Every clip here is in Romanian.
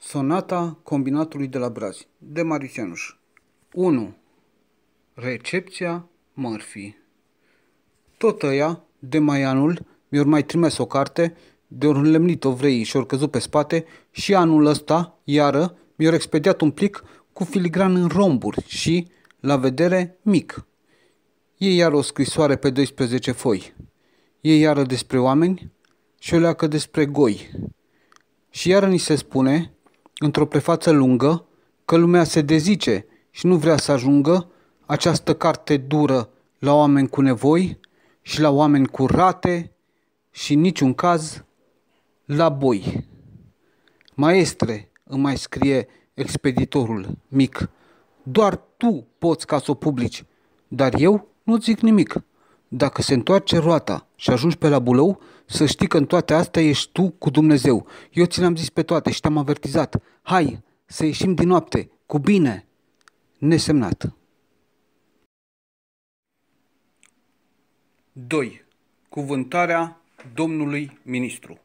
Sonata combinatului de la brazi de Maricenuș 1. Recepția Murphy Tot ăia, de anul, mi-or mai trimis o carte, de ori înlemnit o vrei și-or căzut pe spate și anul ăsta, iară, mi-or expediat un plic cu filigran în romburi și, la vedere, mic. E iar o scrisoare pe 12 foi. E iară despre oameni și o leacă despre goi. Și iară ni se spune într-o prefață lungă, că lumea se dezice și nu vrea să ajungă această carte dură la oameni cu nevoi și la oameni cu rate și în niciun caz la boi. Maestre, îmi mai scrie expeditorul mic, doar tu poți ca să o publici, dar eu nu zic nimic. Dacă se întoarce roata și ajungi pe la Bulău, să știi că în toate astea ești tu cu Dumnezeu. Eu ți le-am zis pe toate și te-am avertizat. Hai, să ieșim din noapte, cu bine. Nesemnat. 2. Cuvântarea domnului ministru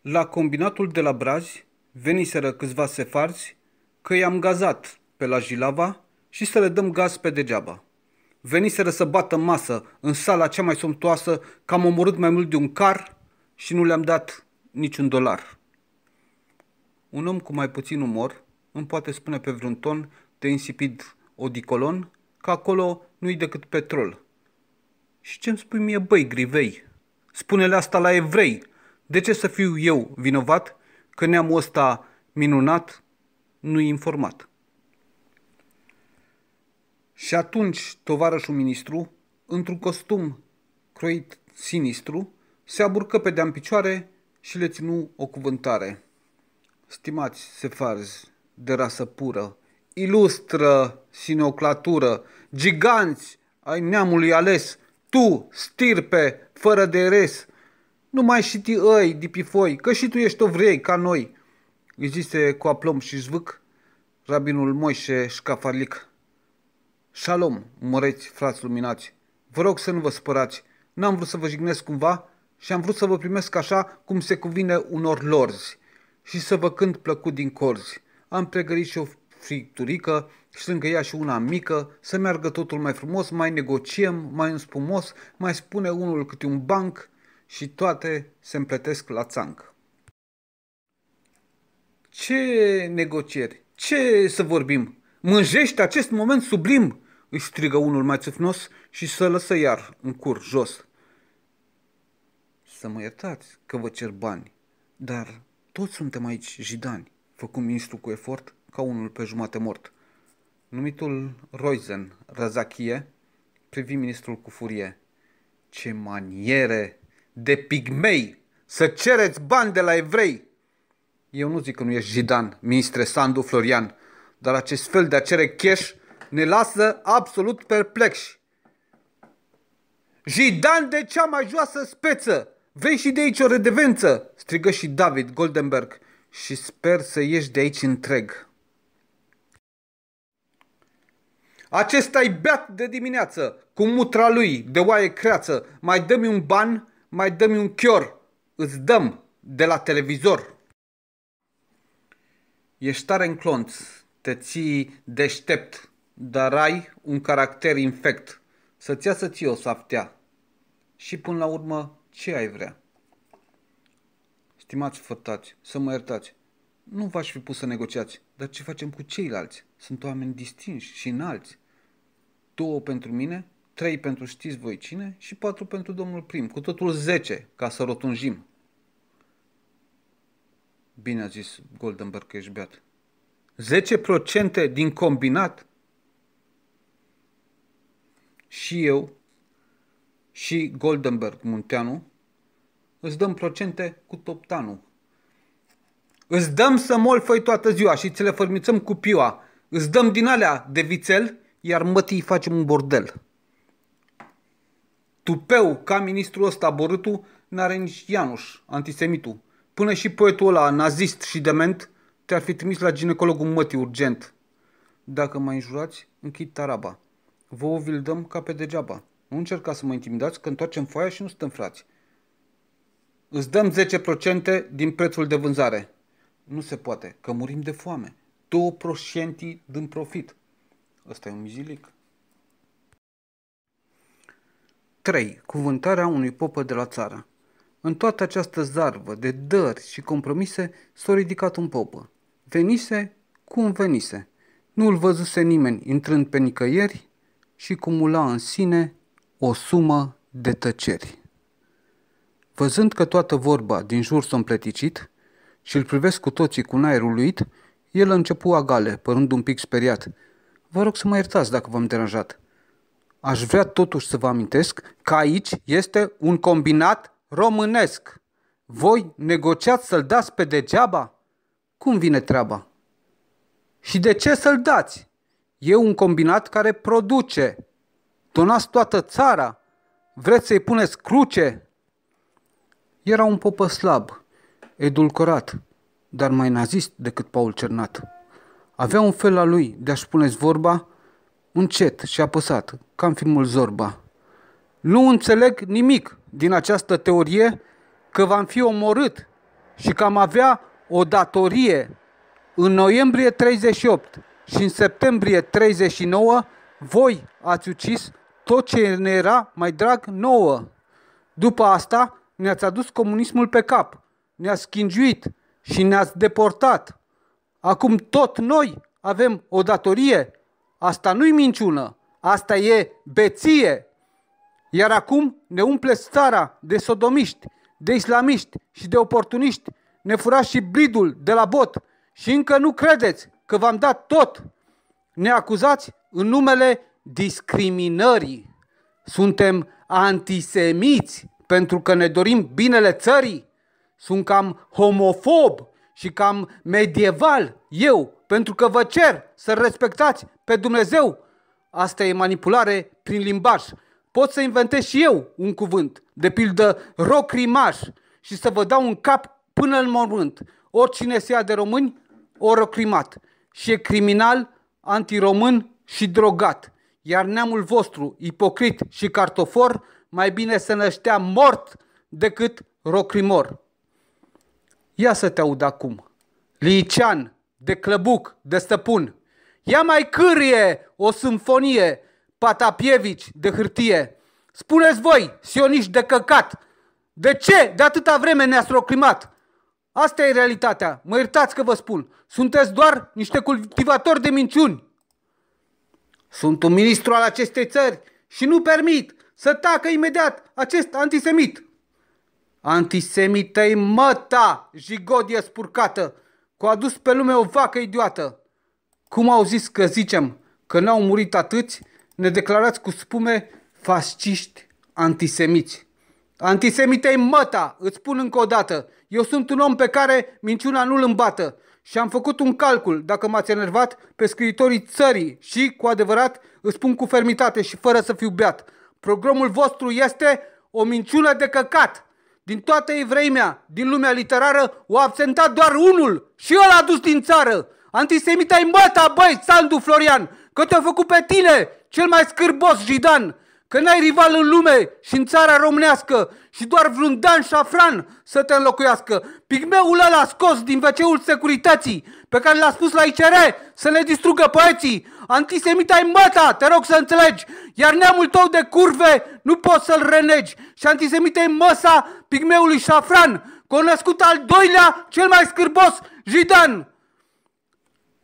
La combinatul de la Brazi veniseră câțiva sefarzi că i-am gazat pe la Jilava și să le dăm gaz pe degeaba veniseră să bată masă în sala cea mai somptoasă, că am omorât mai mult de un car și nu le-am dat niciun dolar. Un om cu mai puțin umor îmi poate spune pe vreun ton de insipid odicolon că acolo nu-i decât petrol. Și ce-mi spui mie, băi, grivei? Spune-le asta la evrei. De ce să fiu eu vinovat că neamul ăsta minunat nu-i informat? Și atunci tovarășul ministru, într-un costum croit sinistru, se aburcă pe de-am picioare și le ținu o cuvântare. Stimați sefarzi de rasă pură, ilustră sineoclatură, giganți ai neamului ales, tu, stirpe, fără de res, nu mai și ti ăi, dipifoi, că și tu ești o vrei, ca noi, îi zise cu aplom și zvâc rabinul Moise Șcafarlic. Shalom, măreți frați luminați, vă rog să nu vă spărați, n-am vrut să vă jignesc cumva și am vrut să vă primesc așa cum se cuvine unor lorzi și să vă cânt plăcut din corzi. Am pregărit și o fripturică și lângă ea și una mică, să meargă totul mai frumos, mai negociem, mai înspumos, mai spune unul câte un banc și toate se împletesc la țanc. Ce negocieri? Ce să vorbim? Mânjește acest moment sublim? îi strigă unul mai țâfnos și să lăsă iar în cur jos. Să mă iertați că vă cer bani, dar toți suntem aici jidani, făcu ministru cu efort ca unul pe jumate mort. Numitul Roizen Razachie privi ministrul cu furie. Ce maniere de pigmei să cereți bani de la evrei! Eu nu zic că nu ești jidan, ministre Sandu Florian, dar acest fel de a cere cash ne lasă absolut perplexi. Jidan de cea mai joasă speță! Vei și de aici o redevență! strigă și David Goldenberg și sper să ieși de aici întreg. acesta e beat de dimineață, cu mutra lui de oaie creață. Mai dă-mi un ban, mai dă-mi un chior. Îți dăm de la televizor. Ești tare în clonț, te ții deștept, dar ai un caracter infect. Să-ți iasă ție o saftea. Și până la urmă, ce ai vrea? Stimați fătați, să mă iertați. Nu v-aș fi pus să negociați, dar ce facem cu ceilalți? Sunt oameni distinși și înalți. Două pentru mine, trei pentru știți voi cine și patru pentru domnul prim, cu totul zece, ca să rotunjim. Bine a zis Goldenberg că ești beat. procente din combinat? și eu și Goldenberg Munteanu îți dăm procente cu toptanu. Îți dăm să molfăi toată ziua și ți le fărmițăm cu piua. Îți dăm din alea de vițel, iar mătii facem un bordel. Tupeu, ca ministrul ăsta borâtul, n-are nici Ianuș, antisemitul. Până și poetul ăla, nazist și dement, te-ar fi trimis la ginecologul mătii urgent. Dacă mai înjurați, închid taraba o vi-l dăm ca pe degeaba. Nu încerca să mă intimidați că întoarcem foaia și nu suntem frați. Îți dăm 10% din prețul de vânzare. Nu se poate, că murim de foame. 2% din profit. Ăsta e un mizilic. 3. Cuvântarea unui popă de la țară. În toată această zarvă de dări și compromise s-a ridicat un popă. Venise cum venise. Nu-l văzuse nimeni intrând pe nicăieri, și cumula în sine o sumă de tăceri. Văzând că toată vorba din jur s-a împleticit și îl privesc cu toții cu un aer uluit, el a început agale, părând un pic speriat. Vă rog să mă iertați dacă v-am deranjat. Aș vrea totuși să vă amintesc că aici este un combinat românesc. Voi negociați să-l dați pe degeaba? Cum vine treaba? Și de ce să-l dați? E un combinat care produce. Donați toată țara. Vreți să-i puneți cruce? Era un popă slab, edulcorat, dar mai nazist decât Paul Cernat. Avea un fel al lui de a-și puneți vorba încet și apăsat, ca în filmul Zorba. Nu înțeleg nimic din această teorie că v-am fi omorât și că am avea o datorie în noiembrie 38 și în septembrie 39 voi ați ucis tot ce ne era mai drag nouă. După asta ne-ați adus comunismul pe cap, ne-ați schingiuit și ne-ați deportat. Acum tot noi avem o datorie. Asta nu-i minciună, asta e beție. Iar acum ne umple țara de sodomiști, de islamiști și de oportuniști. Ne furați și bridul de la bot și încă nu credeți că v-am dat tot. Ne acuzați în numele discriminării. Suntem antisemiți pentru că ne dorim binele țării. Sunt cam homofob și cam medieval eu pentru că vă cer să respectați pe Dumnezeu. Asta e manipulare prin limbaj. Pot să inventez și eu un cuvânt, de pildă rocrimaș, și să vă dau un cap până în mormânt. Oricine se ia de români, o rocrimat și e criminal, antiromân și drogat. Iar neamul vostru, ipocrit și cartofor, mai bine se năștea mort decât rocrimor. Ia să te aud acum. Lician, de clăbuc, de stăpun. Ia mai cârie o simfonie, Patapievici de hârtie. Spuneți voi, sioniști de căcat, de ce de atâta vreme ne-ați rocrimat? Asta e realitatea. Mă iertați că vă spun. Sunteți doar niște cultivatori de minciuni. Sunt un ministru al acestei țări și nu permit să tacă imediat acest antisemit. Antisemită-i măta, jigodie spurcată, cu adus pe lume o vacă idiotă. Cum au zis că zicem că n-au murit atâți, ne declarați cu spume fasciști antisemiți. Antisemitei măta, îți spun încă o dată, eu sunt un om pe care minciuna nu-l îmbată și am făcut un calcul, dacă m-ați enervat, pe scriitorii țării și, cu adevărat, îți spun cu fermitate și fără să fiu beat. Programul vostru este o minciună de căcat. Din toată evreimea, din lumea literară, o absentat doar unul și el a dus din țară. Antisemita-i băta, băi, Sandu Florian, că te-a făcut pe tine, cel mai scârbos jidan. Că n-ai rival în lume și în țara românească și doar vreun Dan Șafran să te înlocuiască. Pigmeul ăla scos din wc securității pe care l-a spus la ICR să ne distrugă poeții. Antisemita ai măta, te rog să înțelegi. Iar neamul tău de curve nu poți să-l renegi. Și antisemita ai măsa pigmeului Șafran, cunoscut al doilea cel mai scârbos jidan.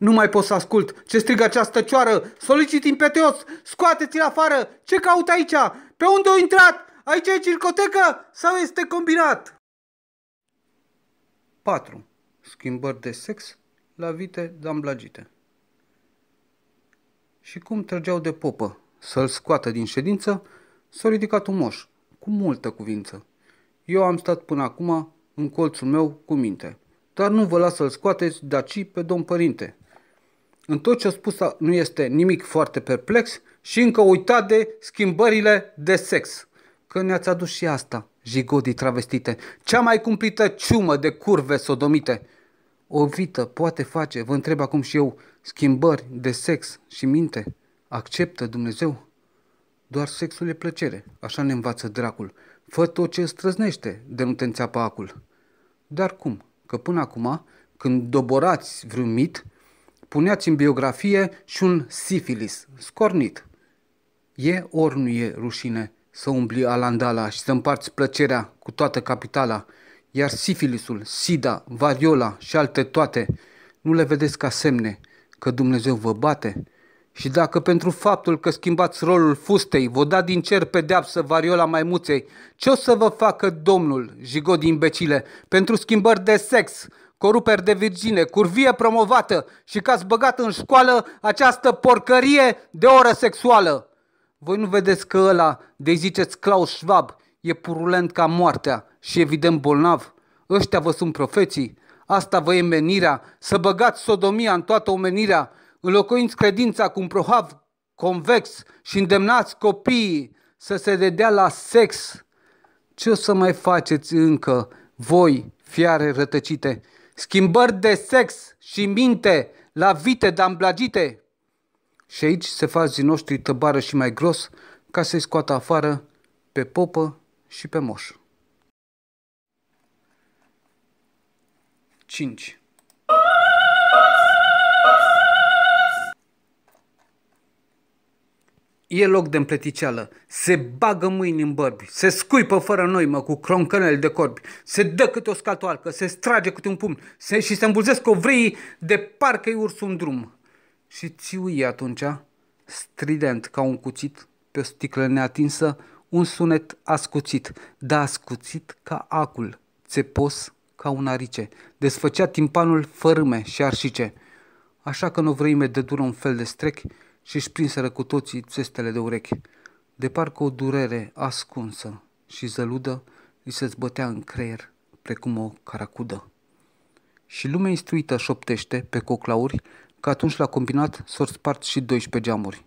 Nu mai pot să ascult ce strigă această cioară. Solicit impetuos, scoateți-l afară. Ce caut aici? Pe unde au intrat? Aici e circotecă sau este combinat? 4. Schimbări de sex la vite damblagite. Și cum trăgeau de popă să-l scoată din ședință, s-a ridicat un moș, cu multă cuvință. Eu am stat până acum în colțul meu cu minte, dar nu vă las să-l scoateți daci pe domn părinte în tot ce a spus nu este nimic foarte perplex și încă uitat de schimbările de sex. Că ne-ați adus și asta, jigodii travestite, cea mai cumplită ciumă de curve sodomite. O vită poate face, vă întreb acum și eu, schimbări de sex și minte? Acceptă Dumnezeu? Doar sexul e plăcere, așa ne învață dracul. Fă tot ce străznește de nu te înțeapă acul. Dar cum? Că până acum, când doborați vreun mit, puneați în biografie și un sifilis, scornit. E ori nu e rușine să umbli alandala și să împarți plăcerea cu toată capitala, iar sifilisul, sida, variola și alte toate, nu le vedeți ca semne că Dumnezeu vă bate? Și dacă pentru faptul că schimbați rolul fustei, vă da din cer pedeapsă variola maimuței, ce o să vă facă Domnul, jigod imbecile, pentru schimbări de sex, coruperi de virgine, curvie promovată și că ați băgat în școală această porcărie de oră sexuală. Voi nu vedeți că ăla, de ziceți Klaus Schwab, e purulent ca moartea și evident bolnav? Ăștia vă sunt profeții. Asta vă e menirea, să băgați sodomia în toată omenirea, înlocuiți credința cu un prohav convex și îndemnați copiii să se dedea la sex. Ce o să mai faceți încă, voi, fiare rătăcite, schimbări de sex și minte la vite damblagite. Și aici se fac din noștri tăbară și mai gros ca să-i scoată afară pe popă și pe moș. 5. e loc de împleticeală. Se bagă mâini în bărbi, se scuipă fără noimă cu croncănele de corbi, se dă câte o scatoalcă, se strage câte un pumn se, și se îmbulzesc ovreii de parcă-i urs un drum. Și țiuie atunci, strident ca un cuțit, pe o sticlă neatinsă, un sunet ascuțit, dar ascuțit ca acul, țepos ca un arice, desfăcea timpanul fărâme și arșice. Așa că în vrei de dură un fel de strec și își prinseră cu toții țestele de urechi, de parcă o durere ascunsă și zăludă îi se zbătea în creier precum o caracudă. Și lumea instruită șoptește pe coclauri că atunci la combinat s-or spart și 12 geamuri.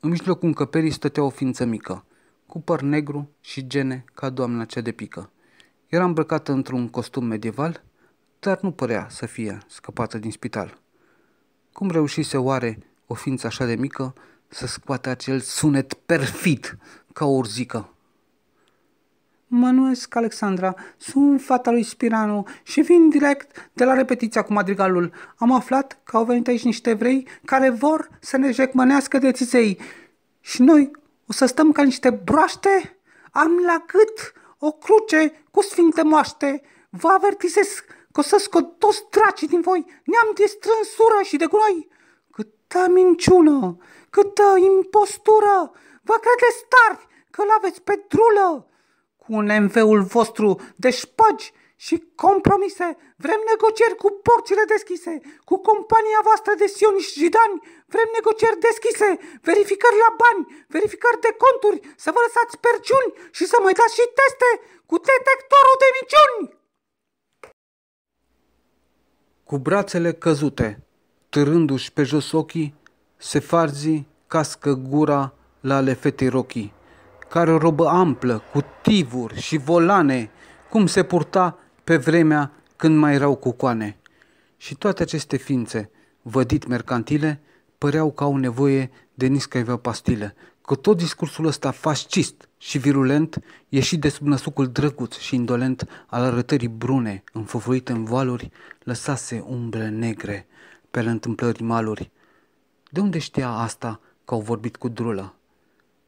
În mijlocul încăperii stătea o ființă mică, cu păr negru și gene ca doamna cea de pică. Era îmbrăcată într-un costum medieval, dar nu părea să fie scăpată din spital. Cum reușise oare o ființă așa de mică să scoată acel sunet perfid ca o urzică. Mă numesc Alexandra, sunt fata lui Spiranu și vin direct de la repetiția cu madrigalul. Am aflat că au venit aici niște evrei care vor să ne jecmănească de țiței Și noi o să stăm ca niște broaște? Am la gât o cruce cu sfinte moaște. Vă avertizez că o să scot toți dracii din voi. Ne-am distrâns și de gunoi. Câtă minciună, câtă impostură! Vă credeți tari că l-aveți pe drulă! Cu NMV-ul vostru de șpăgi și compromise, vrem negocieri cu porțile deschise, cu compania voastră de și jidani, vrem negocieri deschise, verificări la bani, verificări de conturi, să vă lăsați perciuni și să mai dați și teste cu detectorul de minciuni! Cu brațele căzute, târându-și pe jos ochii, farzi cască gura la ale fetei rochii, care o robă amplă, cu tivuri și volane, cum se purta pe vremea când mai erau cucoane. Și toate aceste ființe, vădit mercantile, păreau că au nevoie de niscaivă pastile, că tot discursul ăsta fascist și virulent ieșit de sub năsucul drăguț și indolent al arătării brune, înfăvoit în valuri, lăsase umbre negre pe întâmplării maluri. De unde știa asta că au vorbit cu drulă?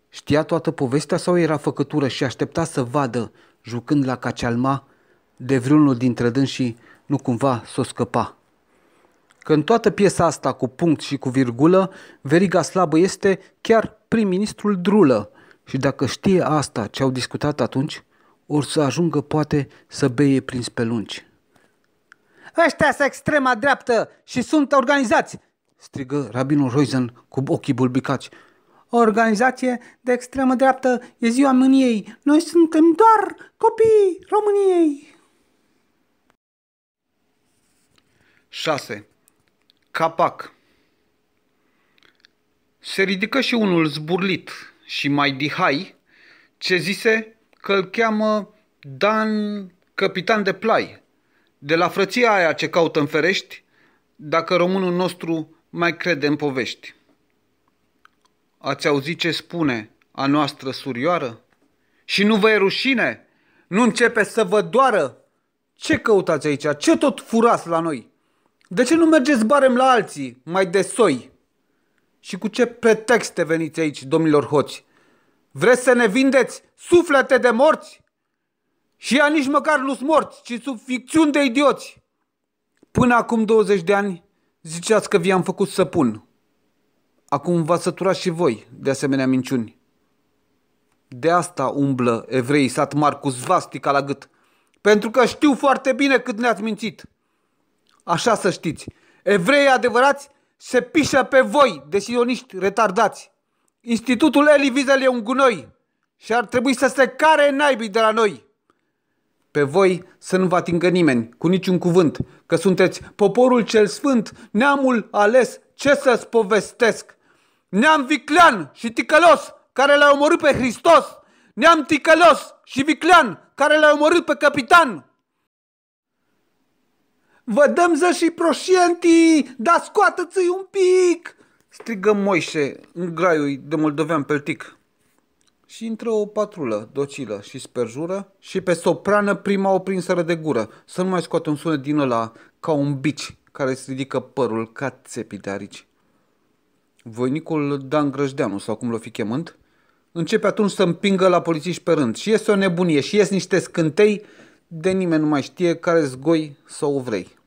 Știa toată povestea sau era făcătură și aștepta să vadă, jucând la cacealma, de vreunul dintre dânsii nu cumva s-o scăpa. Când toată piesa asta cu punct și cu virgulă, veriga slabă este chiar prim-ministrul Drulă și dacă știe asta ce au discutat atunci, or să ajungă poate să beie prin spelunci. Ăștia sunt extrema dreaptă și sunt organizați, strigă rabinul Roizen cu ochii bulbicați. O organizație de extremă dreaptă e ziua mâniei. Noi suntem doar copii României. 6. Capac Se ridică și unul zburlit și mai dihai, ce zise că îl cheamă Dan Capitan de Plai de la frăția aia ce caută în ferești, dacă românul nostru mai crede în povești. Ați auzit ce spune a noastră surioară? Și nu vă e rușine? Nu începe să vă doară? Ce căutați aici? Ce tot furați la noi? De ce nu mergeți barem la alții, mai de soi? Și cu ce pretexte veniți aici, domnilor hoți? Vreți să ne vindeți suflete de morți? Și ea nici măcar nu sunt morți, ci sub ficțiuni de idioți. Până acum 20 de ani ziceați că vi-am făcut să pun. Acum v-ați săturat și voi de asemenea minciuni. De asta umblă evreii satmar cu zvastica la gât. Pentru că știu foarte bine cât ne-ați mințit. Așa să știți, evrei adevărați se pișă pe voi, sioniști retardați. Institutul Eli Wiesel e un gunoi și ar trebui să se care naibii de la noi. Pe voi să nu vă atingă nimeni, cu niciun cuvânt, că sunteți poporul cel sfânt, neamul ales, ce să-ți povestesc? Neam viclean și ticălos, care l-a omorât pe Hristos! Neam ticălos și viclean, care l-a omorât pe capitan! Vă dăm ză și proșientii, dar scoată-ți un pic! strigă Moise, în graiul de moldovean peltic și intră o patrulă docilă și sperjură și pe soprană prima o prinsără de gură, să nu mai scoate un sunet din ăla ca un bici care se ridică părul ca țepi de arici. Voinicul Dan Grăjdeanu, sau cum l-o fi chemând, începe atunci să împingă la polițiști pe rând și iese o nebunie și ies niște scântei de nimeni nu mai știe care zgoi sau vrei.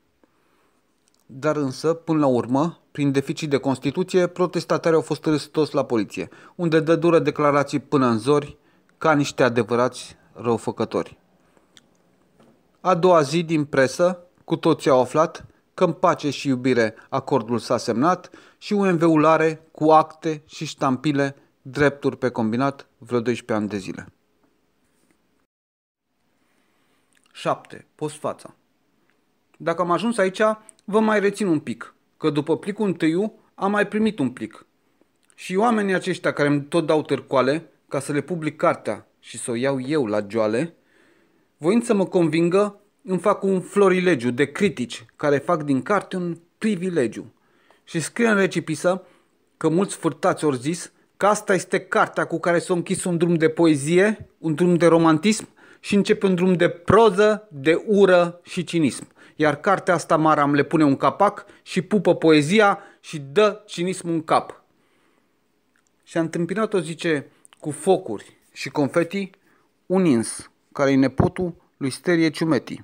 Dar însă, până la urmă, prin deficit de Constituție, protestatarii au fost târâți la poliție, unde dă dură declarații până în zori ca niște adevărați răufăcători. A doua zi din presă, cu toții au aflat că în pace și iubire acordul s-a semnat și UMV-ul are, cu acte și ștampile, drepturi pe combinat vreo 12 ani de zile. 7. Postfața dacă am ajuns aici, vă mai rețin un pic, că după plicul întâiu am mai primit un plic. Și oamenii aceștia care îmi tot dau târcoale ca să le public cartea și să o iau eu la joale, voind să mă convingă, îmi fac un florilegiu de critici care fac din carte un privilegiu. Și scrie în recipisă că mulți furtați ori zis că asta este cartea cu care s-a închis un drum de poezie, un drum de romantism și începe un drum de proză, de ură și cinism iar cartea asta mare am le pune un capac și pupă poezia și dă cinismul în cap. Și a întâmpinat-o, zice, cu focuri și confeti, un ins, care e nepotul lui Sterie Ciumeti.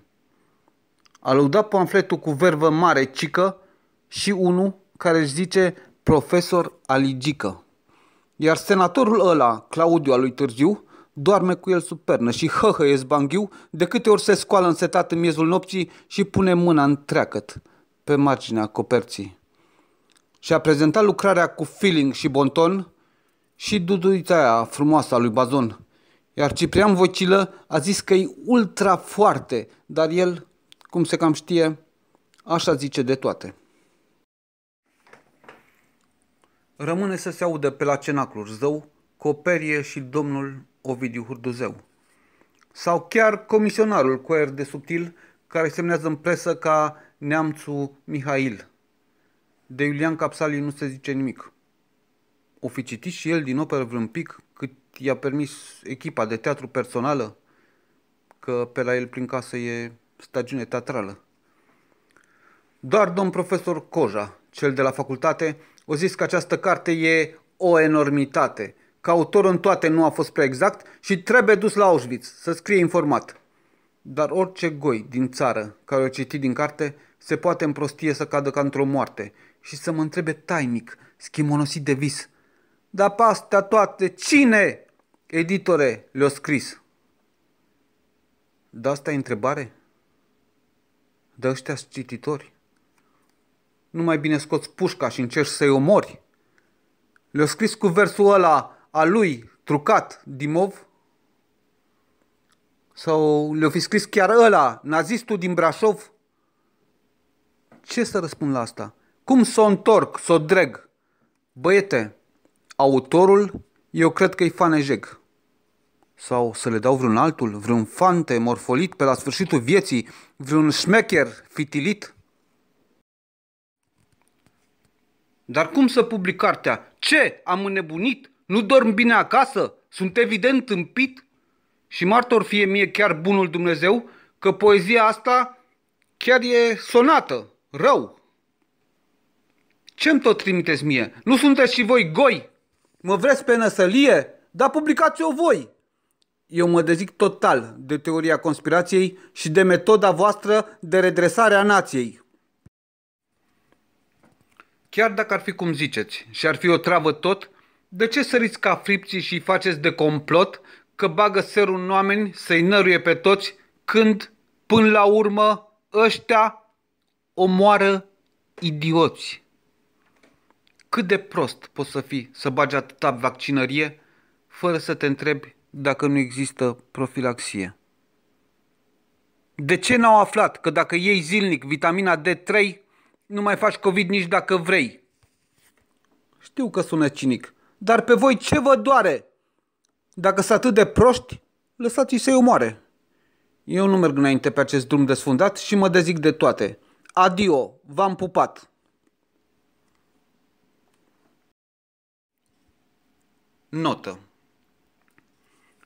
A lăudat pamfletul cu vervă mare cică și unul care își zice profesor Aligică. Iar senatorul ăla, Claudiu al lui Târziu, doarme cu el sub pernă și hăhăie zbanghiu de câte ori se scoală însetat în miezul nopții și pune mâna în pe marginea coperții. Și a prezentat lucrarea cu feeling și bonton și duduița aia frumoasă a lui Bazon. Iar Ciprian Vocilă a zis că e ultra foarte, dar el, cum se cam știe, așa zice de toate. Rămâne să se audă pe la cenacluri zău, coperie și domnul Ovidiu Hurduzeu. Sau chiar comisionarul cu aer de subtil care semnează în presă ca neamțul Mihail. De Iulian Capsali nu se zice nimic. O fi citit și el din operă vreun pic cât i-a permis echipa de teatru personală? Că pe la el prin casă e stagiune teatrală. Doar domn profesor Coja, cel de la facultate, o zis că această carte e o enormitate – că autor în toate nu a fost prea exact și trebuie dus la Auschwitz, să scrie informat. Dar orice goi din țară care o citi din carte se poate în prostie să cadă ca într-o moarte și să mă întrebe tainic, schimonosit de vis. Dar pe astea toate, cine, editore, le o scris? Da asta e întrebare? De ăștia cititori? Nu mai bine scoți pușca și încerci să-i omori? le o scris cu versul ăla a lui trucat Dimov sau le-o fi scris chiar ăla, nazistul din Brașov? Ce să răspund la asta? Cum să o întorc, să o dreg? Băiete, autorul eu cred că-i fanejeg. Sau să le dau vreun altul, vreun fante morfolit pe la sfârșitul vieții, vreun șmecher fitilit? Dar cum să public cartea? Ce? Am înnebunit? Nu dorm bine acasă? Sunt evident împit? Și martor fie mie chiar bunul Dumnezeu că poezia asta chiar e sonată, rău. Ce-mi tot trimiteți mie? Nu sunteți și voi goi? Mă vreți pe năsălie? Dar publicați-o voi! Eu mă dezic total de teoria conspirației și de metoda voastră de redresare a nației. Chiar dacă ar fi cum ziceți și ar fi o travă tot, de ce săriți ca fripții și faceți de complot că bagă serul în oameni să-i năruie pe toți când, până la urmă, ăștia omoară idioți? Cât de prost poți să fii să bagi atâta vaccinărie fără să te întrebi dacă nu există profilaxie? De ce n-au aflat că dacă iei zilnic vitamina D3, nu mai faci COVID nici dacă vrei? Știu că sună cinic, dar pe voi ce vă doare? Dacă sunt atât de proști, lăsați-i să-i omoare. Eu nu merg înainte pe acest drum desfundat și mă dezic de toate. Adio, v-am pupat! Notă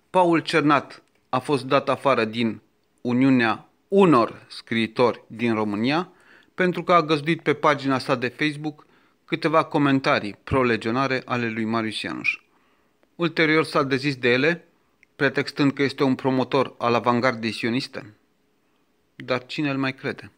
Paul Cernat a fost dat afară din Uniunea unor scriitori din România pentru că a găzduit pe pagina sa de Facebook câteva comentarii prolegionare ale lui Marius Ianuș. Ulterior s-a dezis de ele, pretextând că este un promotor al avangardei sioniste. Dar cine îl mai crede?